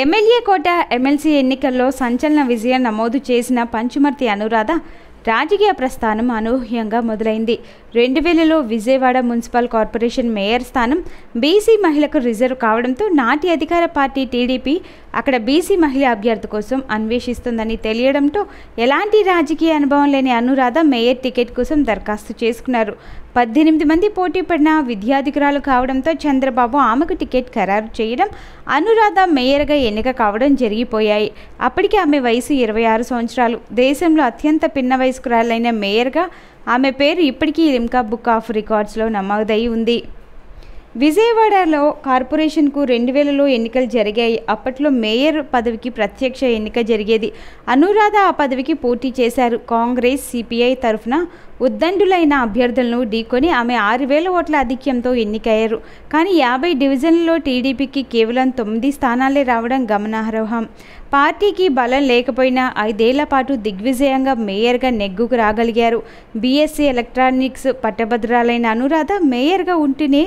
MLA కోట MLC ఎన్నికల్లో సంచలన విజయం నమోదు చేసిన పంచుమర్తి అనురాధ రాజకీయ ప్రస్థానం అనూహ్యంగా మొదలైంది రెండు వేలలో విజయవాడ మున్సిపల్ కార్పొరేషన్ మేయర్ స్థానం బీసీ మహిళకు రిజర్వ్ కావడంతో నాటి అధికార పార్టీ టీడీపీ అక్కడ బీసీ మహిళ అభ్యర్థి కోసం అన్వేషిస్తుందని తెలియడంతో ఎలాంటి రాజకీయ అనుభవం లేని అనురాధ మేయర్ టికెట్ కోసం దరఖాస్తు చేసుకున్నారు పద్దెనిమిది మంది పోటీ పడిన విద్యాధికురాలు కావడంతో చంద్రబాబు ఆమెకు టికెట్ ఖరారు చేయడం అనురాధ మేయర్గా ఎన్నిక కావడం జరిగిపోయాయి అప్పటికి ఆమె వయసు ఇరవై ఆరు సంవత్సరాలు దేశంలో అత్యంత పిన్న వయస్కురాలైన మేయర్గా ఆమె పేరు ఇప్పటికీ రిమ్కా బుక్ ఆఫ్ రికార్డ్స్లో నమోదై ఉంది విజయవాడలో కార్పొరేషన్కు రెండు వేలలో ఎన్నికలు జరిగాయి అప్పట్లో మేయర్ పదవికి ప్రత్యక్ష ఎన్నిక జరిగేది అనురాధ ఆ పదవికి పోటీ చేశారు కాంగ్రెస్ సిపిఐ తరఫున ఉద్దండులైన అభ్యర్థులను ఢీకొని ఆమె ఆరు వేల ఓట్ల ఆధిక్యంతో ఎన్నికయ్యారు కానీ యాభై డివిజన్లలో టీడీపీకి కేవలం తొమ్మిది స్థానాలే రావడం గమనార్హం పార్టీకి బలం లేకపోయినా ఐదేళ్ల పాటు దిగ్విజయంగా మేయర్గా నెగ్గుకు రాగలిగారు బీఎస్సీ ఎలక్ట్రానిక్స్ పట్టభద్రాలైన అనురాధ మేయర్గా ఉంటేనే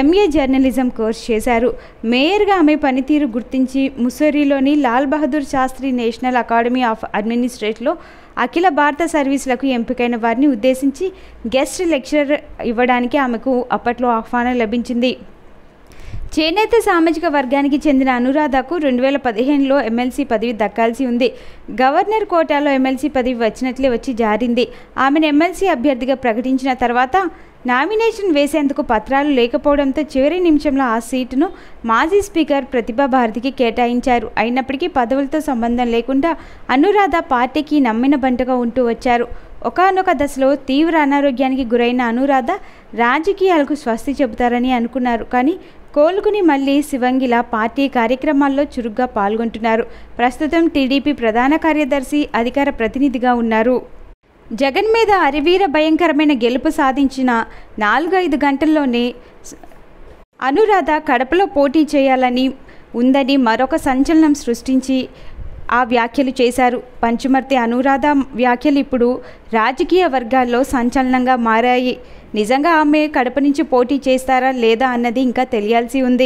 ఎం ఎంఏ జర్నలిజం కోర్స్ చేశారు మేయర్గా ఆమె పనితీరు గుర్తించి ముసోరీలోని Lal Bahadur Shastri national academy of అడ్మినిస్ట్రేట్లో అఖిల భారత సర్వీసులకు ఎంపికైన వారిని ఉద్దేశించి గెస్ట్ లెక్చరర్ ఇవ్వడానికి ఆమెకు అప్పట్లో ఆహ్వానం లభించింది చేనేత సామాజిక వర్గానికి చెందిన అనురాధకు రెండు వేల పదిహేనులో ఎమ్మెల్సీ పదవి దక్కాల్సి ఉంది గవర్నర్ కోటాలో ఎమ్మెల్సీ పదవి వచ్చినట్లే వచ్చి జారింది ఆమెను ఎమ్మెల్సీ అభ్యర్థిగా ప్రకటించిన తర్వాత నామినేషన్ వేసేందుకు పత్రాలు లేకపోవడంతో చివరి నిమిషంలో ఆ సీటును మాజీ స్పీకర్ ప్రతిభా భారతికి కేటాయించారు అయినప్పటికీ పదవులతో సంబంధం లేకుండా అనురాధ పార్టీకి నమ్మిన బంటగా ఉంటూ వచ్చారు ఒకనొక దశలో తీవ్ర అనారోగ్యానికి గురైన అనురాధ రాజకీయాలకు స్వస్తి చెబుతారని అనుకున్నారు కానీ కోలుకుని మళ్ళీ శివంగిల పార్టీ కార్యక్రమాల్లో చురుగ్గా పాల్గొంటున్నారు ప్రస్తుతం టీడీపీ ప్రధాన కార్యదర్శి అధికార ప్రతినిధిగా ఉన్నారు జగన్ మీద అరివీర భయంకరమైన గెలుపు సాధించిన నాలుగైదు గంటల్లోనే అనురాధ కడపలో పోటీ చేయాలని ఉందని మరొక సంచలనం సృష్టించి ఆ వ్యాఖ్యలు చేశారు పంచుమర్తి అనురాధ వ్యాఖ్యలు ఇప్పుడు రాజకీయ వర్గాల్లో సంచలనంగా మారాయి నిజంగా ఆమె కడప నుంచి పోటీ చేస్తారా లేదా అన్నది ఇంకా తెలియాల్సి ఉంది